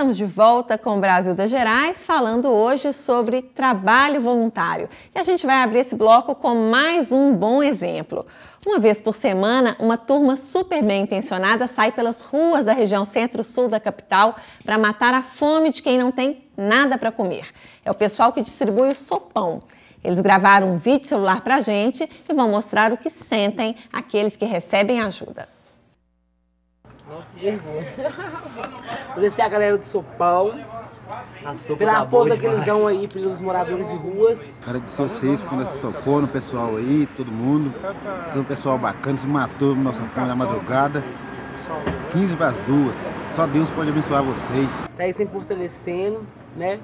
Estamos de volta com o Brasil das Gerais, falando hoje sobre trabalho voluntário. E a gente vai abrir esse bloco com mais um bom exemplo. Uma vez por semana, uma turma super bem intencionada sai pelas ruas da região centro-sul da capital para matar a fome de quem não tem nada para comer. É o pessoal que distribui o sopão. Eles gravaram um vídeo celular para a gente e vão mostrar o que sentem aqueles que recebem ajuda. Não pergunta. Agradecer a galera do São Paulo. Pela força que eles dão aí pelos moradores de ruas. Agradecer vocês por esse socorro, pessoal aí, todo mundo. Vocês são um pessoal bacana, se matou no nossa fome na madrugada. 15 para as duas. Só Deus pode abençoar vocês. Tá aí sempre fortalecendo, né?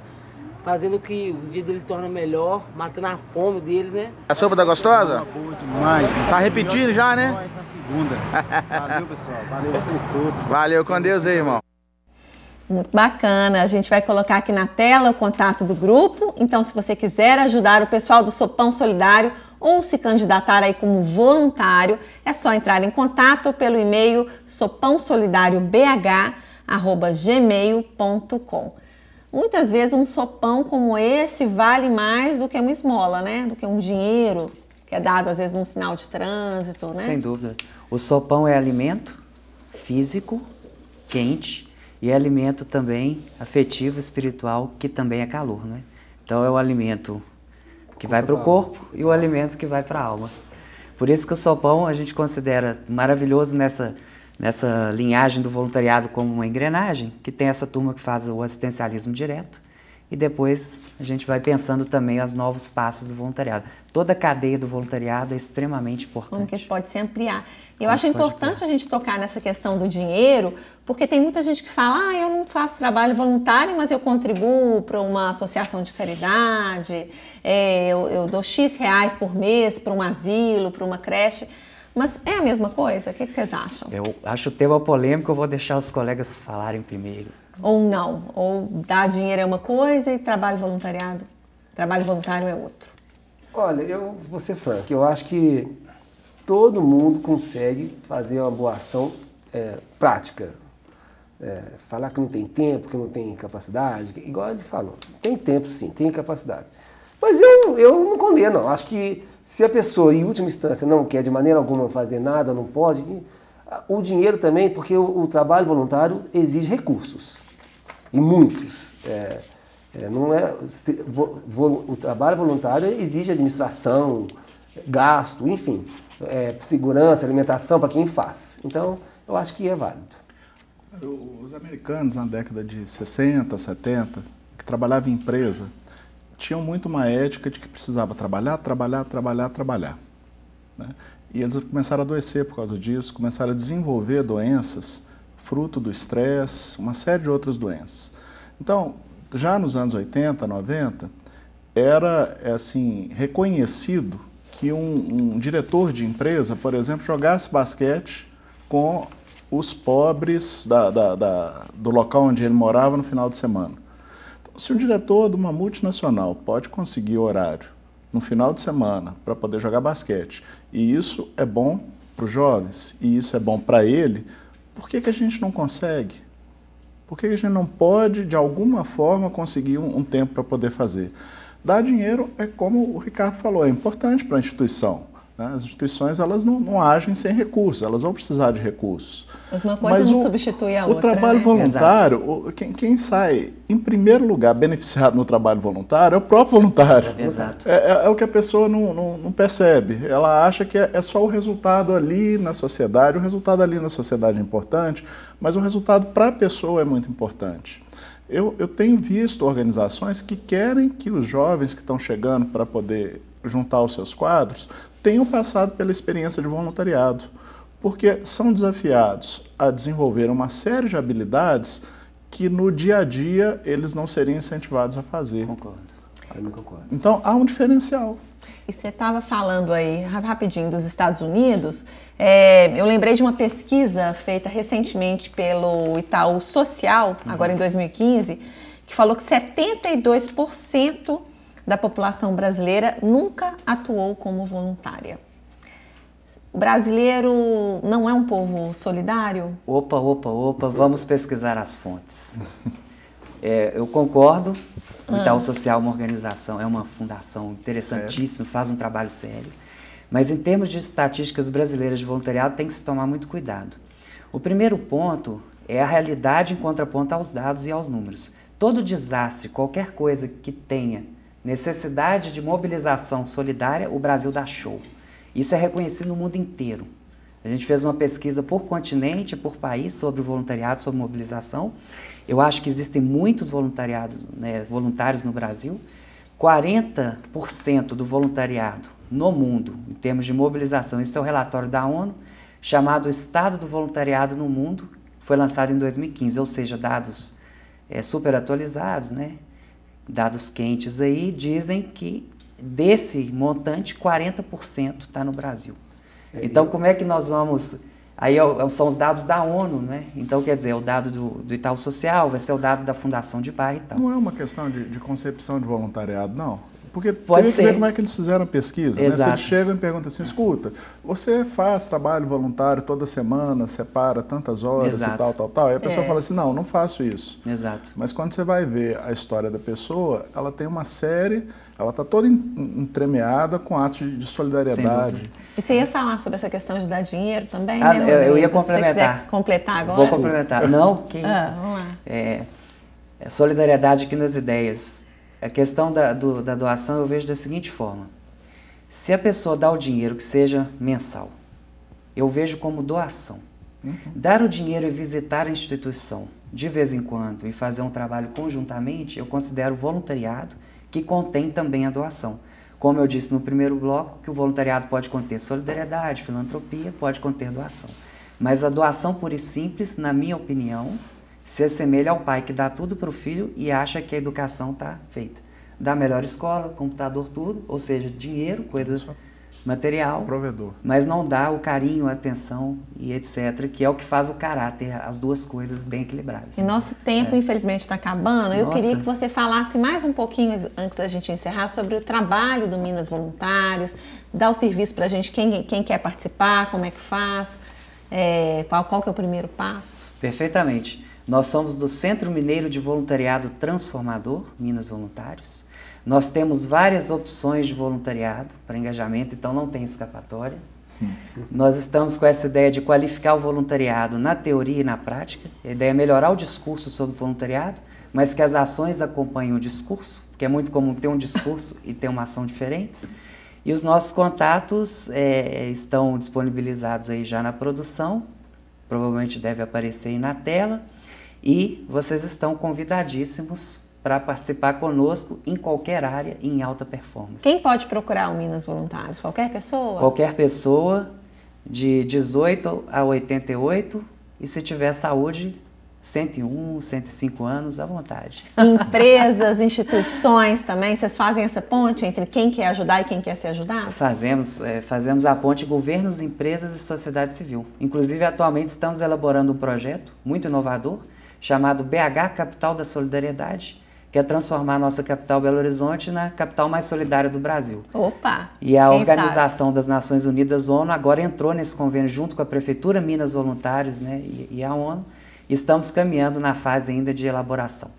Fazendo que o dia deles torne melhor, matando a fome deles, né? A sopa tá gostosa? Muito tá mais. Tá repetindo já, né? segunda. Valeu, pessoal. Valeu vocês todos. Valeu, com Deus aí, irmão. Muito bacana. A gente vai colocar aqui na tela o contato do grupo. Então, se você quiser ajudar o pessoal do Sopão Solidário ou se candidatar aí como voluntário, é só entrar em contato pelo e-mail sopãosolidariobh@gmail.com. Muitas vezes um sopão como esse vale mais do que uma esmola, né? Do que um dinheiro que é dado às vezes num sinal de trânsito, né? Sem dúvida. O sopão é alimento físico, quente, e é alimento também afetivo, espiritual, que também é calor, né? Então é o alimento que vai para o corpo e o alimento que vai para a alma. Por isso que o sopão a gente considera maravilhoso nessa, nessa linhagem do voluntariado como uma engrenagem, que tem essa turma que faz o assistencialismo direto, e depois a gente vai pensando também os novos passos do voluntariado. Toda a cadeia do voluntariado é extremamente importante. Como que isso pode se ampliar. Eu Como acho importante a gente tocar nessa questão do dinheiro, porque tem muita gente que fala, ah, eu não faço trabalho voluntário, mas eu contribuo para uma associação de caridade, é, eu, eu dou X reais por mês para um asilo, para uma creche. Mas é a mesma coisa? O que, que vocês acham? Eu acho o tema polêmico, eu vou deixar os colegas falarem primeiro. Ou não? Ou dar dinheiro é uma coisa e trabalho voluntariado, trabalho voluntário é outro? Olha, eu vou ser franco. Eu acho que todo mundo consegue fazer uma boa ação é, prática. É, falar que não tem tempo, que não tem capacidade, igual ele falou. Tem tempo sim, tem capacidade. Mas eu, eu não condeno, Acho que se a pessoa, em última instância, não quer de maneira alguma fazer nada, não pode, o dinheiro também, porque o, o trabalho voluntário exige recursos e muitos. É, é, não é, vo, vo, o trabalho voluntário exige administração, gasto, enfim, é, segurança, alimentação para quem faz. Então, eu acho que é válido. Os americanos, na década de 60, 70, que trabalhavam em empresa, tinham muito uma ética de que precisava trabalhar, trabalhar, trabalhar, trabalhar. Né? E eles começaram a adoecer por causa disso, começaram a desenvolver doenças fruto do estresse, uma série de outras doenças. Então, já nos anos 80, 90, era é assim reconhecido que um, um diretor de empresa, por exemplo, jogasse basquete com os pobres da, da, da, do local onde ele morava no final de semana. Então, se o diretor de uma multinacional pode conseguir horário no final de semana para poder jogar basquete, e isso é bom para os jovens, e isso é bom para ele, por que, que a gente não consegue? Por que, que a gente não pode, de alguma forma, conseguir um, um tempo para poder fazer? Dar dinheiro é como o Ricardo falou, é importante para a instituição. Né? As instituições elas não, não, agem sem recursos, elas vão precisar de recursos. Mas uma coisa Mas não o, substitui a o outra. O trabalho né? voluntário, o, quem, quem, sai em primeiro lugar beneficiado no trabalho voluntário é o próprio voluntário. Exato. É, é, é o que a pessoa não, não, não percebe. Ela acha que é, é só o resultado ali na sociedade. O resultado ali na sociedade é importante, mas o resultado para a pessoa é muito importante. Eu, eu, tenho visto organizações que querem que os jovens que estão chegando para poder juntar os seus quadros tenham passado pela experiência de voluntariado, porque são desafiados a desenvolver uma série de habilidades que no dia a dia eles não seriam incentivados a fazer. Concordo. Eu concordo. Então há um diferencial. E você estava falando aí rapidinho dos Estados Unidos. É, eu lembrei de uma pesquisa feita recentemente pelo Itaú Social, agora em 2015, uhum. que falou que 72% da população brasileira nunca atuou como voluntária. O brasileiro não é um povo solidário? Opa, opa, opa, vamos pesquisar as fontes. É, eu concordo, ah. o Itaú Social é uma organização, é uma fundação interessantíssima, faz um trabalho sério. Mas em termos de estatísticas brasileiras de voluntariado, tem que se tomar muito cuidado. O primeiro ponto é a realidade em contraponto aos dados e aos números. Todo desastre, qualquer coisa que tenha Necessidade de mobilização solidária, o Brasil dá show. Isso é reconhecido no mundo inteiro. A gente fez uma pesquisa por continente, por país, sobre voluntariado, sobre mobilização. Eu acho que existem muitos voluntariados, né, voluntários no Brasil. 40% do voluntariado no mundo, em termos de mobilização, isso é o um relatório da ONU, chamado Estado do Voluntariado no Mundo, foi lançado em 2015, ou seja, dados é, super atualizados, né? dados quentes aí dizem que desse montante, 40% está no Brasil. É, então, como é que nós vamos. Aí é é são os dados da ONU, né? Então, quer dizer, é o dado do, do Itaú Social, vai ser o dado da Fundação de Bairro? e tal. Não é uma questão de, de concepção de voluntariado, não. Porque Pode ser. que ver como é que eles fizeram a pesquisa. Exato. Né? Se eles chegam e perguntam assim, escuta, você faz trabalho voluntário toda semana, separa tantas horas Exato. e tal, tal, tal. E a pessoa é. fala assim, não, não faço isso. Exato. Mas quando você vai ver a história da pessoa, ela tem uma série, ela está toda entremeada com atos de solidariedade. E você ia falar sobre essa questão de dar dinheiro também, ah, né? Eu, eu ia complementar. Se completar agora. Vou complementar. Não, que ah, isso. Ah, vamos lá. É, é solidariedade aqui nas ideias. A questão da, do, da doação eu vejo da seguinte forma: se a pessoa dá o dinheiro, que seja mensal, eu vejo como doação. Uhum. Dar o dinheiro e visitar a instituição de vez em quando e fazer um trabalho conjuntamente, eu considero voluntariado que contém também a doação. Como eu disse no primeiro bloco, que o voluntariado pode conter solidariedade, filantropia, pode conter doação. Mas a doação pura e simples, na minha opinião, se assemelha ao pai que dá tudo para o filho e acha que a educação está feita. Dá melhor escola, computador, tudo, ou seja, dinheiro, coisas material, provedor. mas não dá o carinho, a atenção e etc, que é o que faz o caráter, as duas coisas bem equilibradas. E nosso tempo, é. infelizmente, está acabando. Nossa. Eu queria que você falasse mais um pouquinho, antes da gente encerrar, sobre o trabalho do Minas Voluntários, dá o serviço para a gente, quem, quem quer participar, como é que faz, é, qual, qual que é o primeiro passo? Perfeitamente. Nós somos do Centro Mineiro de Voluntariado Transformador, Minas Voluntários. Nós temos várias opções de voluntariado para engajamento, então não tem escapatória. Nós estamos com essa ideia de qualificar o voluntariado na teoria e na prática. A ideia é melhorar o discurso sobre o voluntariado, mas que as ações acompanhem o discurso, porque é muito comum ter um discurso e ter uma ação diferentes. E os nossos contatos é, estão disponibilizados aí já na produção provavelmente deve aparecer aí na tela. E vocês estão convidadíssimos para participar conosco em qualquer área em alta performance. Quem pode procurar o Minas Voluntários? Qualquer pessoa? Qualquer pessoa de 18 a 88 e se tiver saúde, 101, 105 anos à vontade. Empresas, instituições também, vocês fazem essa ponte entre quem quer ajudar e quem quer ser ajudado? Fazemos, é, fazemos a ponte governos, empresas e sociedade civil. Inclusive, atualmente estamos elaborando um projeto muito inovador chamado BH Capital da Solidariedade, que é transformar a nossa capital Belo Horizonte na capital mais solidária do Brasil. Opa! E a Organização sabe? das Nações Unidas, ONU, agora entrou nesse convênio junto com a Prefeitura Minas Voluntários né, e, e a ONU estamos caminhando na fase ainda de elaboração.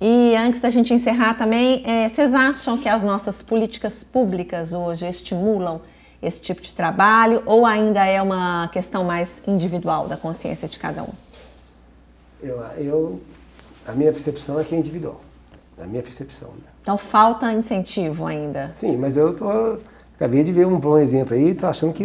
E antes da gente encerrar também, é, vocês acham que as nossas políticas públicas hoje estimulam esse tipo de trabalho ou ainda é uma questão mais individual da consciência de cada um? Eu, eu a minha percepção é que é individual. A minha percepção. Né? Então falta incentivo ainda. Sim, mas eu tô, acabei de ver um bom exemplo aí, tô achando que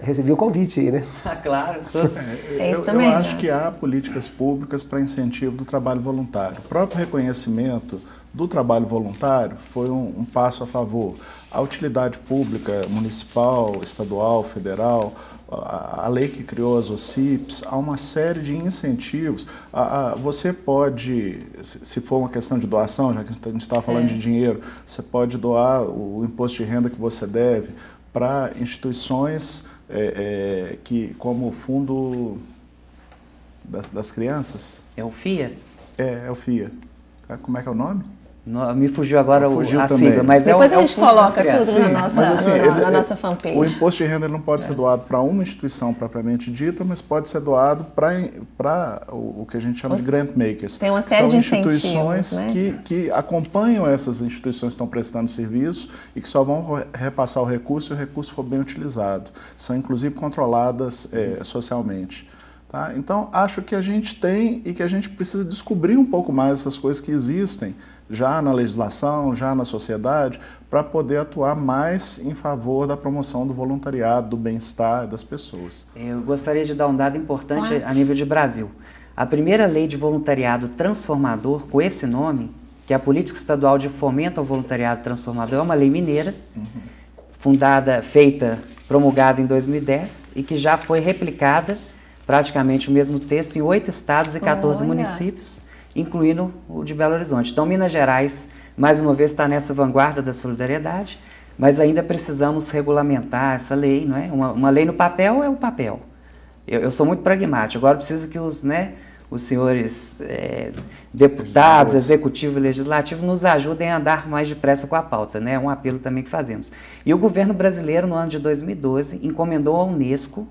recebi o convite aí, né? Ah, claro, todos. É, é isso eu, também. Eu já. acho que há políticas públicas para incentivo do trabalho voluntário. O próprio reconhecimento do trabalho voluntário foi um, um passo a favor. A utilidade pública municipal, estadual, federal, a, lei que criou as OCIPs, há uma série de incentivos. você pode, se, for uma questão de doação, já que a gente estava tá, tá falando é. de dinheiro, você pode doar o imposto de renda que você deve para instituições é, é, que como fundo das, das crianças. É o FIA? É, é o FIA. Tá? Como é que é o nome? me fugiu agora fugiu o, a também. sigla, mas é Depois é a gente coloca tudo Sim, assim, na, nossa, assim, no, ele, na nossa fanpage. O imposto de renda não pode é. ser doado para uma instituição propriamente dita, mas pode ser doado para o, o que a gente chama Os, de grant makers. Tem uma série São de instituições né? que, que acompanham essas instituições que estão prestando serviço e que só vão repassar o recurso se o recurso for bem utilizado. São, inclusive, controladas é, socialmente. Tá? Então, acho que a gente tem e que a gente precisa descobrir um pouco mais essas coisas que existem já na legislação, já na sociedade, para poder atuar mais em favor da promoção do voluntariado, do bem-estar das pessoas. Eu gostaria de dar um dado importante a nível de Brasil. A primeira lei de voluntariado transformador, com esse nome, que é a Política Estadual de Fomento ao Voluntariado Transformador, é uma lei mineira, uhum. fundada, feita, promulgada em 2010 e que já foi replicada praticamente o mesmo texto em oito estados e 14 Olha. municípios, incluindo o de Belo Horizonte. Então, Minas Gerais, mais uma vez, está nessa vanguarda da solidariedade, mas ainda precisamos regulamentar essa lei, não é? Uma, uma lei no papel é o papel. Eu, eu sou muito pragmático. Agora preciso que os, né, os senhores é, deputados, executivo e legislativo, nos ajudem a andar mais depressa com a pauta, né? É um apelo também que fazemos. E o governo brasileiro, no ano de 2012, encomendou à Unesco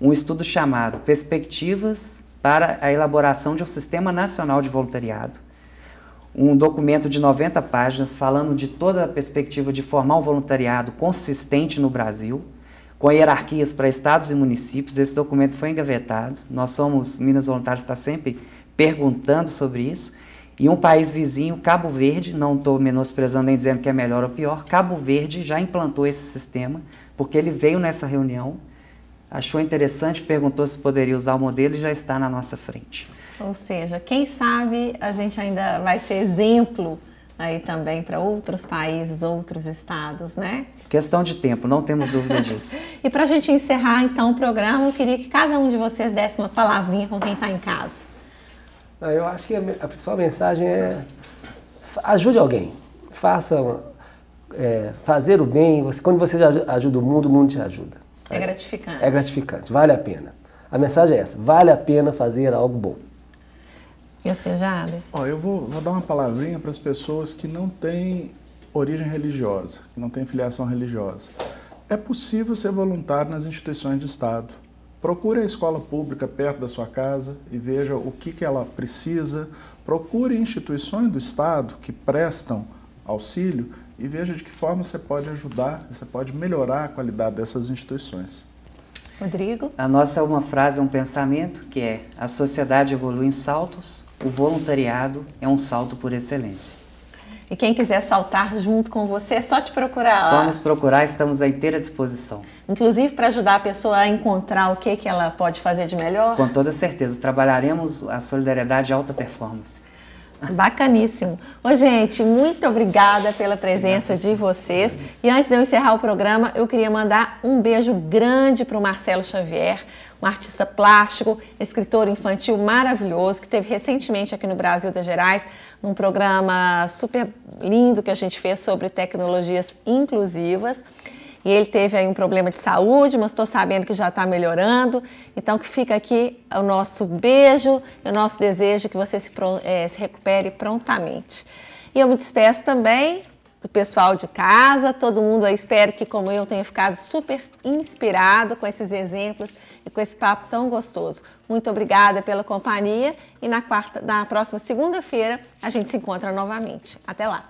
um estudo chamado Perspectivas para a elaboração de um Sistema Nacional de Voluntariado. Um documento de 90 páginas falando de toda a perspectiva de formar um voluntariado consistente no Brasil, com hierarquias para estados e municípios. Esse documento foi engavetado. Nós somos, Minas Voluntários está sempre perguntando sobre isso. E um país vizinho, Cabo Verde, não estou menosprezando nem dizendo que é melhor ou pior, Cabo Verde já implantou esse sistema, porque ele veio nessa reunião achou interessante, perguntou se poderia usar o modelo e já está na nossa frente. Ou seja, quem sabe a gente ainda vai ser exemplo aí também para outros países, outros estados, né? Questão de tempo, não temos dúvida disso. e para a gente encerrar então o programa, eu queria que cada um de vocês desse uma palavrinha com quem está em casa. Ah, eu acho que a principal mensagem é ajude alguém, faça é, fazer o bem. quando você ajuda o mundo, o mundo te ajuda. É, é gratificante. É gratificante, vale a pena. A mensagem é essa: vale a pena fazer algo bom. E você, Jade? Ó, eu vou, vou dar uma palavrinha para as pessoas que não têm origem religiosa, que não têm filiação religiosa. É possível ser voluntário nas instituições de Estado. Procure a escola pública perto da sua casa e veja o que, que ela precisa. Procure instituições do Estado que prestam auxílio e veja de que forma você pode ajudar, você pode melhorar a qualidade dessas instituições. Rodrigo? A nossa é uma frase, é um pensamento que é: a sociedade evolui em saltos, o voluntariado é um salto por excelência. E quem quiser saltar junto com você, é só te procurar. Só nos procurar, estamos à inteira disposição. Inclusive para ajudar a pessoa a encontrar o que, que ela pode fazer de melhor? Com toda certeza, trabalharemos a solidariedade alta performance. Bacaníssimo. Ô, gente, muito obrigada pela presença de vocês. E antes de eu encerrar o programa, eu queria mandar um beijo grande para o Marcelo Xavier, um artista plástico, escritor infantil maravilhoso, que teve recentemente aqui no Brasil das Gerais, num programa super lindo que a gente fez sobre tecnologias inclusivas e ele teve aí um problema de saúde, mas estou sabendo que já está melhorando. Então que fica aqui o nosso beijo e o nosso desejo que você se, é, se recupere prontamente. E eu me despeço também do pessoal de casa, todo mundo aí espero que, como eu, tenha ficado super inspirado com esses exemplos e com esse papo tão gostoso. Muito obrigada pela companhia e na, quarta, na próxima segunda-feira a gente se encontra novamente. Até lá!